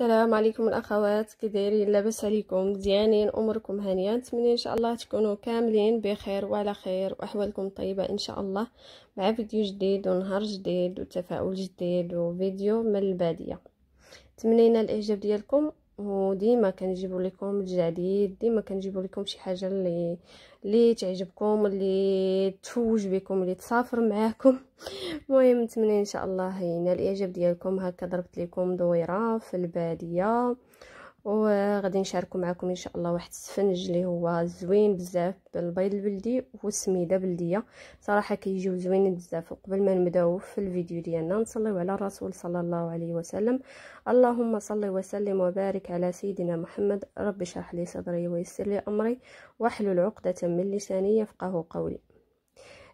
السلام عليكم الاخوات كي دايرين لاباس عليكم مزيانين اموركم هانيه نتمنى ان شاء الله تكونوا كاملين بخير وعلى خير واحوالكم طيبه ان شاء الله مع فيديو جديد ونهار جديد وتفاؤل جديد وفيديو من الباديه تمنينا الاعجاب ديالكم وديما كنجيبوا لكم الجديد ديما كنجيبوا لكم شي حاجه اللي اللي تعجبكم اللي تفوج بكم اللي تسافر معاكم المهم نتمنى ان شاء الله ينال الاعجاب ديالكم هكا ضربت لكم دويره في الباديه وغادي نشاركو معكم ان شاء الله واحد السفنج اللي هو زوين بزاف بالبيض البلدي والسميده بلديه صراحه كيجيو زوينين بزاف وقبل ما نبداو في الفيديو ديالنا نصليو على الرسول صلى الله عليه وسلم اللهم صل وسلم وبارك على سيدنا محمد ربي اشرح لي صدري ويسر لي امري واحلل عقده من لساني يفقه قولي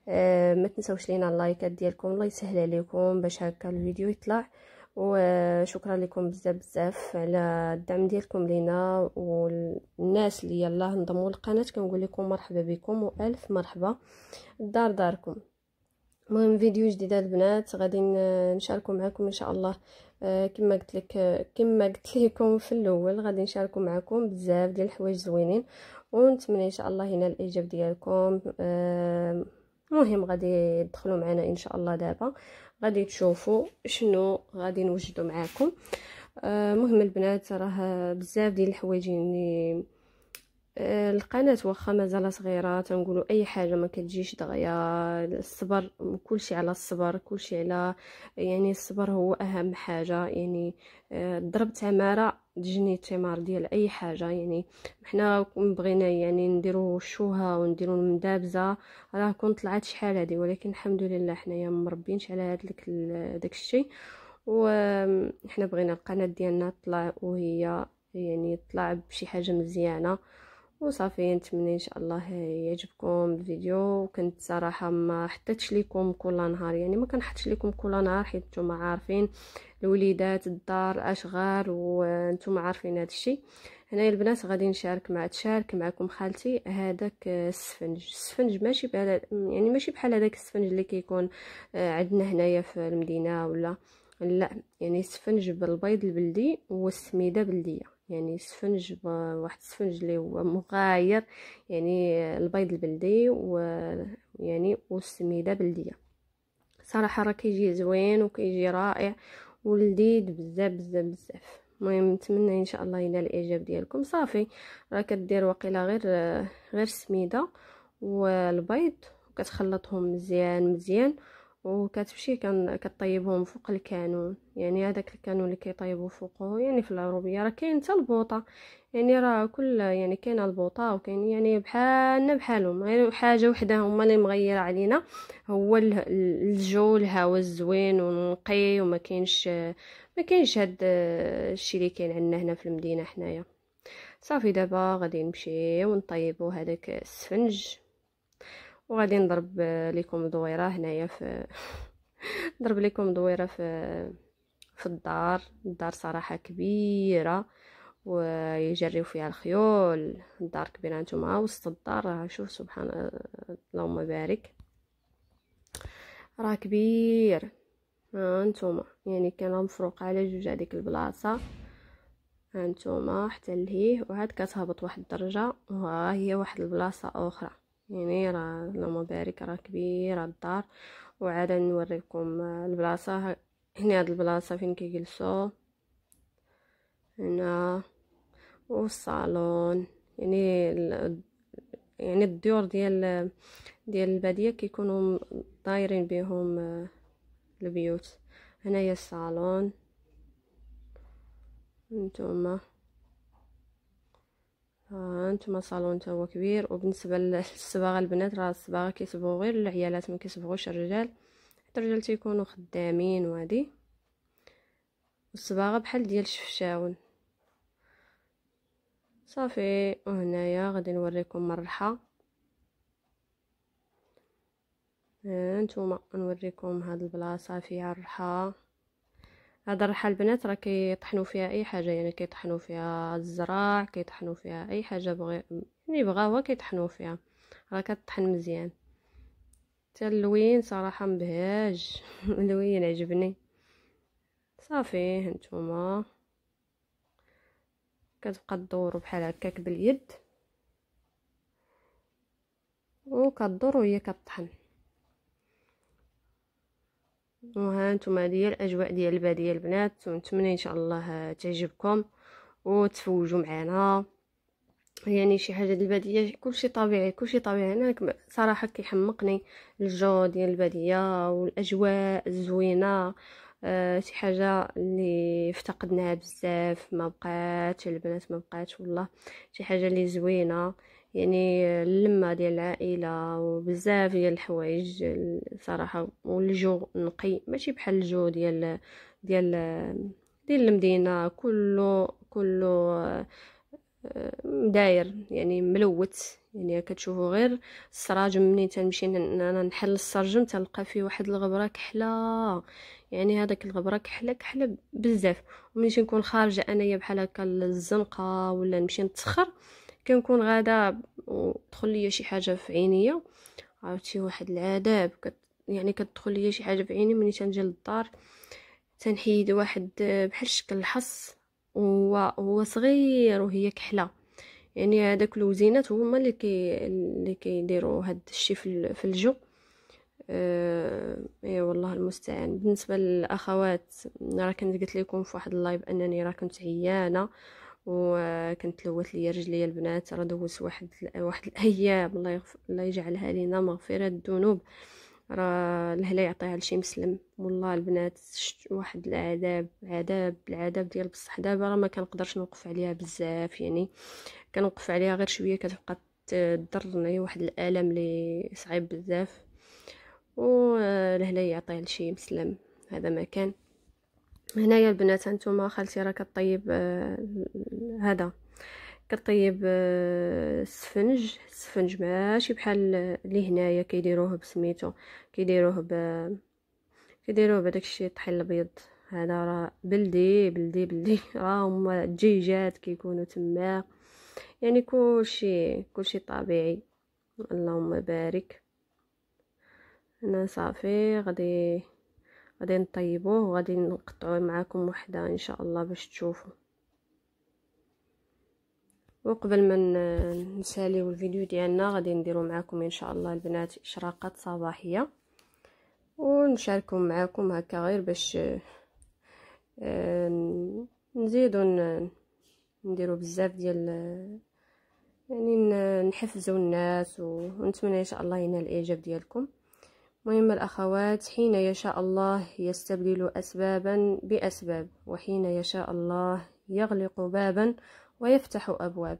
أه ما تنساوش لينا اللايكات ديالكم الله يسهل عليكم باش هكا الفيديو يطلع وشكرا لكم بزاف بزاف على الدعم ديالكم لينا والناس اللي يلاه انضموا للقناه كنقول لكم مرحبا بكم والف مرحبا دار داركم مهم فيديو جديد البنات غادي نشاركو معكم ان شاء الله آه، كما قلت لك كما قلت لكم في الاول غادي نشاركو معكم بزاف ديال الحوايج زوينين ونتمنى ان شاء الله هنا الاعجاب ديالكم آه، المهم غادي تدخلوا معنا ان شاء الله دابا غادي تشوفوا شنو غادي نوجدوا معاكم آه، المهم البنات راه بزاف ديال الحوايج اللي يعني آه، القناة واخا مازال صغيرة تنقولوا اي حاجة ما كتجيش دغيا الصبر كلشي على الصبر كلشي على يعني الصبر هو اهم حاجة يعني آه، ضرب تمارة تجني الثمار ديال اي حاجه يعني حنا بغينا يعني نديرو الشوهه ونديرو المدابزه راه كون طلعت شحال هادي ولكن الحمد لله حنايا مربينش على هاد داك الشيء وحنا بغينا القناه ديالنا تطلع وهي يعني تطلع بشي حاجه مزيانه وصافي نتمنى ان شاء الله يعجبكم الفيديو كنت صراحه ما حطيتش لكم كل نهار يعني ما كنحطش لكم كل نهار حيت نتوما عارفين الوليدات الدار الاشغال وانتم عارفين هذا الشيء هنا البنات غادي نشارك مع تشارك معكم خالتي هذاك السفنج السفنج ماشي بحال يعني ماشي بحال هذاك السفنج اللي كيكون آه، عندنا هنايا في المدينه ولا لا يعني السفنج بالبيض البلدي والسميده بلديه يعني سفنج واحد السفنج اللي هو مغاير يعني البيض البلدي و يعني والسميده بلديه صراحه راه كيجي زوين وكيجي رائع ولذيذ بزاف بزاف بزاف المهم نتمنى ان شاء الله ينال الاعجاب ديالكم صافي راه كدير وقيلا غير غير السميده والبيض وكتخلطهم مزيان مزيان وكتمشي كان كطيبهم فوق الكانون يعني هذاك الكانون اللي كيطيبوا فوقه يعني في العروبيه راه كاين حتى البوطه يعني راه كل يعني كاينه البوطه وكاين يعني بحالنا بحالهم يعني حاجه وحده هما اللي مغيره علينا هو الجو الهواء الزوين ونقي وما كاينش ما كاينش هاد الشيء اللي كاين عندنا هنا في المدينه حنايا صافي دابا غادي نمشي ونطيبوا هذاك السفنج وغادي نضرب لكم دويره هنايا في نضرب لكم دويره في في الدار الدار صراحه كبيره ويجريو فيها الخيول الدار كبيره نتوما وسط الدار راه شوف سبحان اللهم بارك راه كبير ها نتوما يعني كان مفروق على جوج هذيك البلاصه ها نتوما حتى لهيه وعاد كتهبط واحد الدرجه وها هي واحد البلاصه اخرى يعني راه اللهم بارك راه كبيره الدار وعاد نوريكم البلاصه هنا هاد البلاصه فين كيجلسوا هنا والصالون يعني يعني الديور ديال ديال الباديه كيكونوا دايرين بهم البيوت هنايا الصالون نتوما هانتوما آه، صالون تا هو كبير وبالنسبه للصباغه البنات راه الصباغه كيصبغوا غير العيالات ما كيصبغوش الرجال حيت الرجال تيكونوا خدامين وهادي الصباغه بحال ديال الشفشاون صافي وهنايا غادي نوريكم مرحه هانتوما آه، نوريكم هاد البلاصه فيها الرحى هذا الرحال البنات راه كيطحنوا فيها اي حاجه يعني كيطحنوا فيها الزرع كيطحنوا فيها اي حاجه بغي يعني بغاوها كيطحنوا فيها راه كطحن مزيان حتى اللوين صراحه مبهج اللوين عجبني صافي هانتوما كتبقى تدورو بحال هكاك باليد وكدور وهي كطحن وها نتوما هذه الاجواء ديال الباديه البنات ونتمنى ان شاء الله تعجبكم وتفوجوا معنا يعني شي حاجه ديال الباديه كلشي طبيعي كلشي طبيعي انا صراحه كيحمقني الجو ديال الباديه والاجواء الزوينه أه شي حاجه اللي افتقدناها بزاف ما بقاتش البنات ما بقاتش والله شي حاجه اللي زوينه يعني اللمة ديال العائلة وبزاف ديال الحوايج صراحة والجو نقي ماشي بحال الجو ديال ديال ديال المدينة كله كله آه، داير يعني ملوت يعني كتشوفوا غير السراجم منين تنمشي انا نحل السرجم تلقى فيه واحد الغبره كحله يعني هذاك الغبره كحله كحله بزاف ومنين نكون خارجه انايا بحال هكا الزنقه ولا نمشي نتسخر كنكون غادا ودخل ليا شي حاجه في عينيا عرفتي واحد العذاب كت يعني كتدخل ليا شي حاجه في عيني ملي تنجي للدار تنحيد واحد بحال شكل الحص وهو هو صغير وهي كحله يعني هذاك الوزينات هما اللي كي اللي كيديروا هاد الشي في, في الجو اه اي والله المستعان بالنسبه للاخوات راه كنت قلت لكم في واحد اللايف انني راه كنت عيانه وكنت لوت ليا رجليا البنات راه دوزت واحد واحد الايام الله يغف... الله يجعلها لينا مغفره الذنوب راه الهلا يعطيها لشي مسلم والله البنات شت واحد العذاب عذاب العذاب ديال بصح دابا راه ما كنقدرش نوقف عليها بزاف يعني كنوقف عليها غير شويه كتبقى تضرني واحد الالم اللي صعيب بزاف والهلا يعطيها لشي مسلم هذا ما كان هنايا البنات انتم خالتي راه كطيب آه، هذا كطيب السفنج آه، السفنج ماشي بحال اللي هنايا كيديروه بسميتو كيديروه ب كيديروه بداك الشيء الطحين الابيض هذا راه بلدي بلدي بلدي راه هما الدجاجات كيكونوا تما يعني كلشي كلشي طبيعي اللهم بارك انا صافي غادي غادي نطيبوه وغادي نقطعوه معاكم وحده ان شاء الله باش تشوفوا وقبل ما نساليو الفيديو ديالنا غادي نديرو معاكم ان شاء الله البنات اشراقات صباحيه ونشاركهم معاكم هكا غير باش آه، نزيدو نديرو بزاف ديال يعني نحفزو الناس ونتمنى ان شاء الله ينال الاعجاب ديالكم مهم الأخوات حين يشاء الله يستبدل أسبابا بأسباب وحين يشاء الله يغلق بابا ويفتح أبواب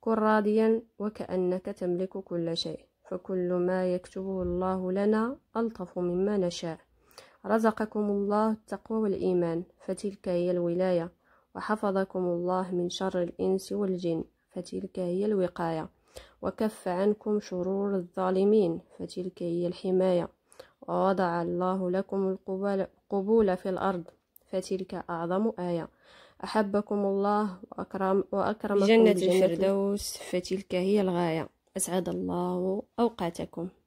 كن راضيا وكأنك تملك كل شيء فكل ما يكتبه الله لنا ألطف مما نشاء رزقكم الله التقوى والإيمان فتلك هي الولاية وحفظكم الله من شر الإنس والجن فتلك هي الوقاية وكف عنكم شرور الظالمين فتلك هي الحماية ووضع الله لكم القبول في الأرض فتلك أعظم آية أحبكم الله وأكرم وأكرمكم جنة الفردوس فتلك هي الغاية أسعد الله أوقاتكم